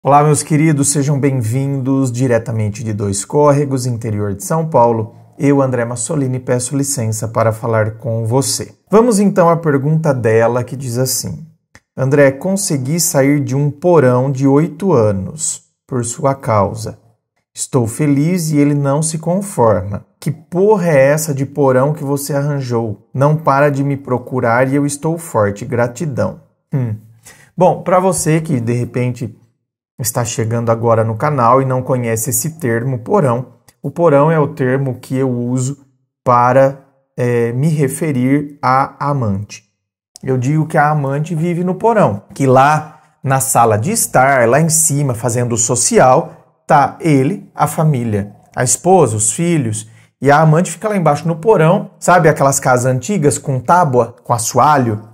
Olá, meus queridos, sejam bem-vindos diretamente de Dois Córregos, interior de São Paulo. Eu, André Massolini, peço licença para falar com você. Vamos então à pergunta dela que diz assim: André, consegui sair de um porão de oito anos por sua causa. Estou feliz e ele não se conforma. Que porra é essa de porão que você arranjou? Não para de me procurar e eu estou forte. Gratidão. Hum. Bom, para você que de repente está chegando agora no canal e não conhece esse termo porão, o porão é o termo que eu uso para é, me referir à amante. Eu digo que a amante vive no porão, que lá na sala de estar, lá em cima, fazendo social, tá ele, a família, a esposa, os filhos, e a amante fica lá embaixo no porão, sabe aquelas casas antigas com tábua, com assoalho,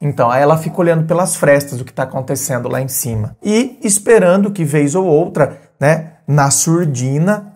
então, aí ela fica olhando pelas frestas o que está acontecendo lá em cima e esperando que vez ou outra, né, na surdina,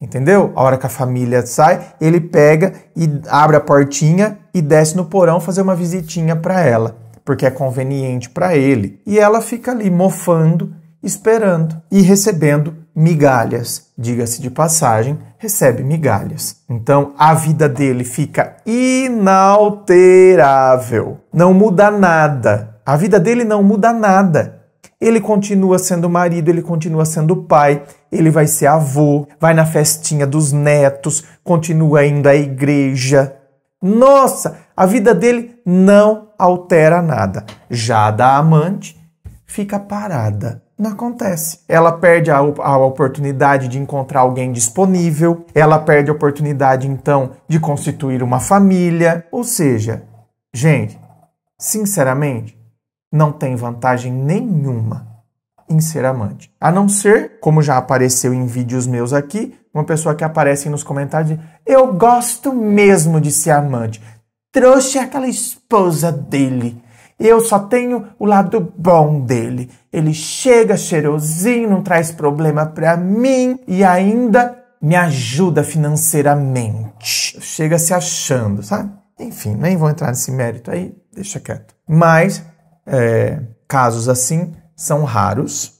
entendeu? A hora que a família sai, ele pega e abre a portinha e desce no porão fazer uma visitinha para ela, porque é conveniente para ele. E ela fica ali mofando, esperando e recebendo migalhas. Diga-se de passagem, recebe migalhas. Então a vida dele fica inalterável. Não muda nada. A vida dele não muda nada. Ele continua sendo marido, ele continua sendo pai, ele vai ser avô, vai na festinha dos netos, continua indo à igreja. Nossa, a vida dele não altera nada. Já a da amante fica parada não acontece. Ela perde a, a, oportunidade de encontrar alguém disponível, ela perde a oportunidade, então, de constituir uma família. Ou seja, gente, sinceramente, não tem vantagem nenhuma em ser amante. A não ser, como já apareceu em vídeos meus aqui, uma pessoa que aparece nos comentários de, eu gosto mesmo de ser amante. Trouxe aquela esposa dele eu só tenho o lado bom dele. Ele chega cheirosinho, não traz problema para mim e ainda me ajuda financeiramente. Chega se achando, sabe? Enfim, nem vou entrar nesse mérito aí, deixa quieto. Mas é, casos assim são raros,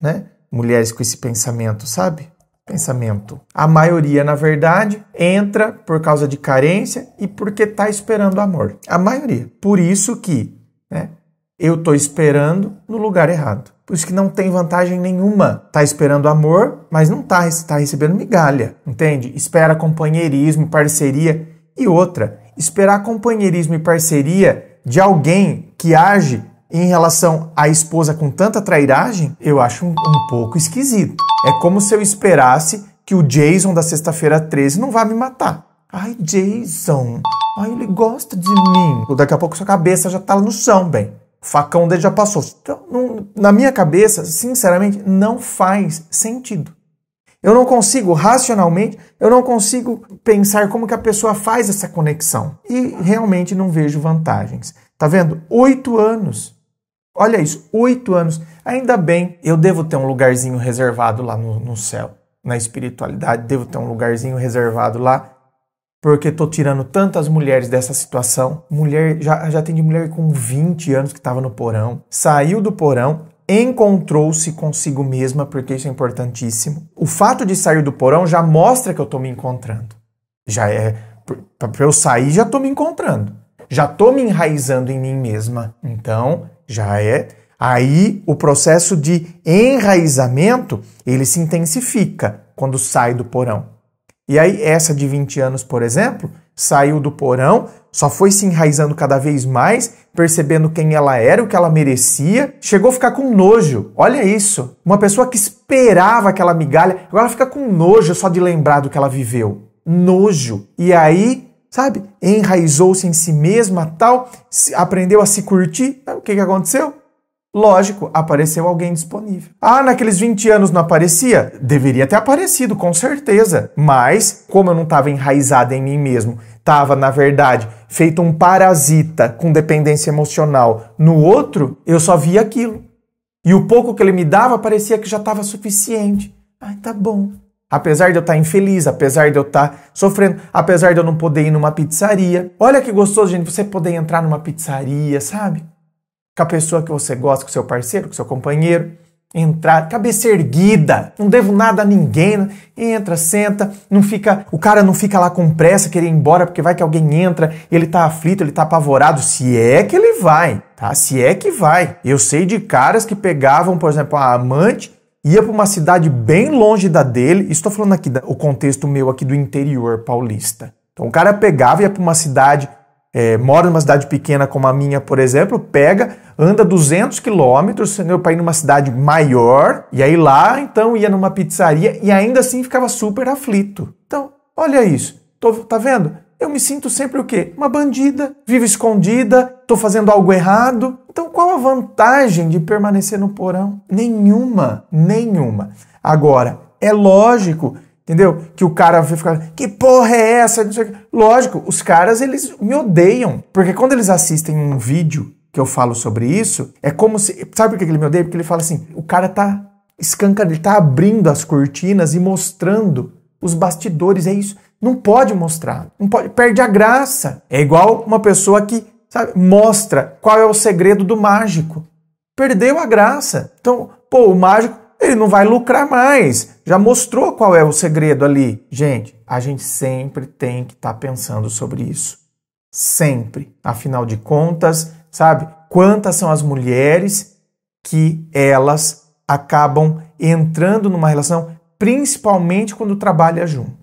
né? Mulheres com esse pensamento, sabe? Pensamento. A maioria, na verdade, entra por causa de carência e porque tá esperando amor. A maioria. Por isso que né? Eu estou esperando no lugar errado. Por isso que não tem vantagem nenhuma. Tá esperando amor, mas não tá, tá recebendo migalha, entende? Espera companheirismo, parceria e outra. Esperar companheirismo e parceria de alguém que age em relação à esposa com tanta trairagem, eu acho um, um pouco esquisito. É como se eu esperasse que o Jason da sexta-feira 13 não vá me matar. Ai, Jason, ai, ele gosta de mim. Daqui a pouco sua cabeça já tá no chão, bem. O facão dele já passou. Então, não, na minha cabeça, sinceramente, não faz sentido. Eu não consigo, racionalmente, eu não consigo pensar como que a pessoa faz essa conexão. E realmente não vejo vantagens. Tá vendo? Oito anos. Olha isso, oito anos. Ainda bem, eu devo ter um lugarzinho reservado lá no, no céu. Na espiritualidade, devo ter um lugarzinho reservado lá porque tô tirando tantas mulheres dessa situação. Mulher, já, já de mulher com 20 anos que estava no porão, saiu do porão, encontrou-se consigo mesma, porque isso é importantíssimo. O fato de sair do porão já mostra que eu tô me encontrando. Já é. para eu sair, já tô me encontrando. Já tô me enraizando em mim mesma. Então, já é. Aí o processo de enraizamento ele se intensifica quando sai do porão. E aí, essa de 20 anos, por exemplo, saiu do porão, só foi se enraizando cada vez mais, percebendo quem ela era, o que ela merecia, chegou a ficar com nojo. Olha isso. Uma pessoa que esperava aquela migalha, agora ela fica com nojo só de lembrar do que ela viveu. Nojo. E aí, sabe, enraizou-se em si mesma, tal, aprendeu a se curtir. Sabe o que, que aconteceu? Lógico, apareceu alguém disponível. Ah, naqueles 20 anos não aparecia? Deveria ter aparecido, com certeza. Mas, como eu não estava enraizado em mim mesmo, estava, na verdade, feito um parasita com dependência emocional no outro, eu só via aquilo. E o pouco que ele me dava parecia que já estava suficiente. Ai, tá bom. Apesar de eu estar tá infeliz, apesar de eu estar tá sofrendo, apesar de eu não poder ir numa pizzaria. Olha que gostoso, gente, você poder entrar numa pizzaria, sabe? com a pessoa que você gosta, com seu parceiro, com seu companheiro. Entrar, cabeça erguida, não devo nada a ninguém. Né? Entra, senta, não fica, o cara não fica lá com pressa querer ir embora, porque vai que alguém entra, ele tá aflito, ele tá apavorado, se é que ele vai, tá? Se é que vai. Eu sei de caras que pegavam, por exemplo, a amante ia para uma cidade bem longe da dele. Estou falando aqui do contexto meu aqui do interior paulista. Então o cara pegava e ia para uma cidade é, mora numa cidade pequena como a minha, por exemplo, pega, anda 200 quilômetros para ir numa cidade maior, e aí lá, então, ia numa pizzaria e ainda assim ficava super aflito. Então, olha isso. Tô, tá vendo? Eu me sinto sempre o quê? Uma bandida, vivo escondida, tô fazendo algo errado. Então, qual a vantagem de permanecer no porão? Nenhuma, nenhuma. Agora, é lógico Entendeu? Que o cara fica, que porra é essa? Lógico, os caras, eles me odeiam. Porque quando eles assistem um vídeo que eu falo sobre isso, é como se. Sabe por que ele me odeia? Porque ele fala assim: o cara tá escancando, ele tá abrindo as cortinas e mostrando os bastidores. É isso. Não pode mostrar. Não pode, perde a graça. É igual uma pessoa que sabe, mostra qual é o segredo do mágico. Perdeu a graça. Então, pô, o mágico ele não vai lucrar mais. Já mostrou qual é o segredo ali. Gente, a gente sempre tem que estar tá pensando sobre isso. Sempre. Afinal de contas, sabe? Quantas são as mulheres que elas acabam entrando numa relação, principalmente quando trabalha junto.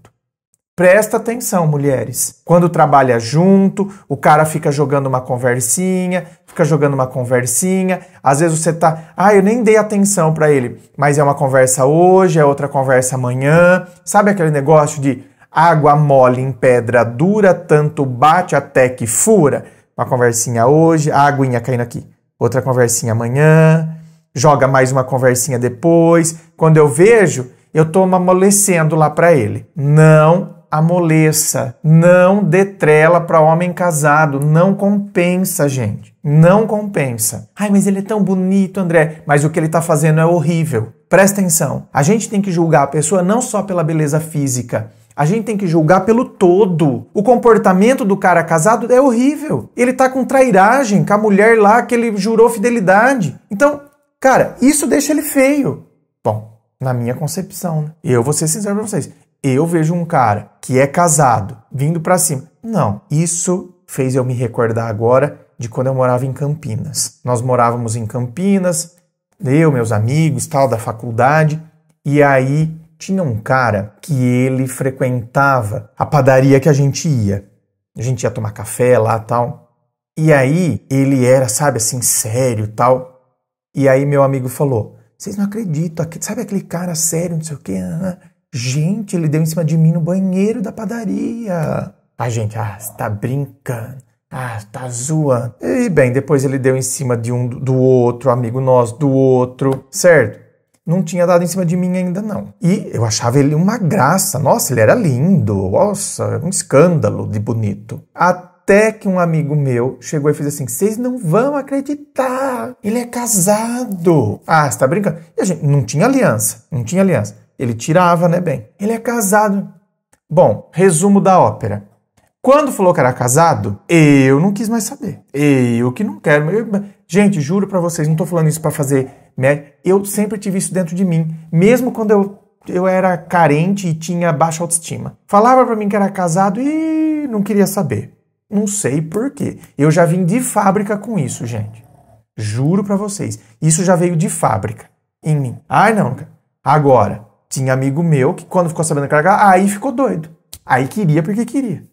Presta atenção, mulheres. Quando trabalha junto, o cara fica jogando uma conversinha, fica jogando uma conversinha, às vezes você tá, ah, eu nem dei atenção para ele, mas é uma conversa hoje, é outra conversa amanhã. Sabe aquele negócio de água mole em pedra dura, tanto bate até que fura? Uma conversinha hoje, a ah, aguinha caindo aqui. Outra conversinha amanhã, joga mais uma conversinha depois. Quando eu vejo, eu tô amolecendo lá para ele. Não amoleça, não dê trela para homem casado, não compensa, gente. Não compensa. Ai, mas ele é tão bonito, André, mas o que ele está fazendo é horrível. Presta atenção. A gente tem que julgar a pessoa não só pela beleza física, a gente tem que julgar pelo todo. O comportamento do cara casado é horrível. Ele tá com trairagem com a mulher lá que ele jurou fidelidade. Então, cara, isso deixa ele feio. Bom, na minha concepção, né? Eu vou ser sincero pra vocês eu vejo um cara que é casado vindo para cima. Não, isso fez eu me recordar agora de quando eu morava em Campinas. Nós morávamos em Campinas, eu, meus amigos, tal da faculdade, e aí tinha um cara que ele frequentava a padaria que a gente ia. A gente ia tomar café lá, tal. E aí ele era, sabe, assim, sério, tal. E aí meu amigo falou: "Vocês não acreditam, sabe aquele cara sério, não sei o quê?" Gente, ele deu em cima de mim no banheiro da padaria. A tá, gente, ah, está brincando. Ah, tá zoando. E bem, depois ele deu em cima de um do outro, amigo nosso do outro, certo? Não tinha dado em cima de mim ainda, não. E eu achava ele uma graça. Nossa, ele era lindo. Nossa, um escândalo de bonito. Até que um amigo meu chegou e fez assim: vocês não vão acreditar, ele é casado. Ah, você tá brincando? E a gente não tinha aliança, não tinha aliança. Ele tirava, né, bem? Ele é casado. Bom, resumo da ópera. Quando falou que era casado, eu não quis mais saber. Eu que não quero. Eu... Gente, juro para vocês, não tô falando isso para fazer merda. Eu sempre tive isso dentro de mim, mesmo quando eu, eu era carente e tinha baixa autoestima. Falava para mim que era casado e não queria saber. Não sei por quê. Eu já vim de fábrica com isso, gente. Juro para vocês, isso já veio de fábrica em mim. Ai, não. Agora, tinha amigo meu que quando ficou sabendo que era gay, aí ficou doido. Aí queria porque queria.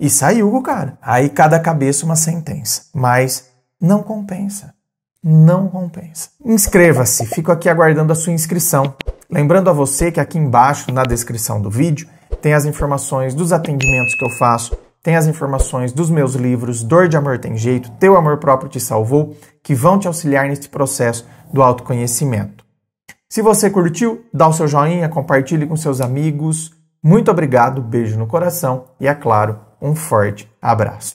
E saiu o cara. Aí cada cabeça uma sentença. Mas não compensa. Não compensa. Inscreva-se, fico aqui aguardando a sua inscrição. Lembrando a você que aqui embaixo, na descrição do vídeo, tem as informações dos atendimentos que eu faço, tem as informações dos meus livros Dor de Amor Tem Jeito, Teu Amor Próprio Te Salvou, que vão te auxiliar neste processo do autoconhecimento. Se você curtiu, dá o seu joinha, compartilhe com seus amigos. Muito obrigado, beijo no coração e, é claro, um forte abraço.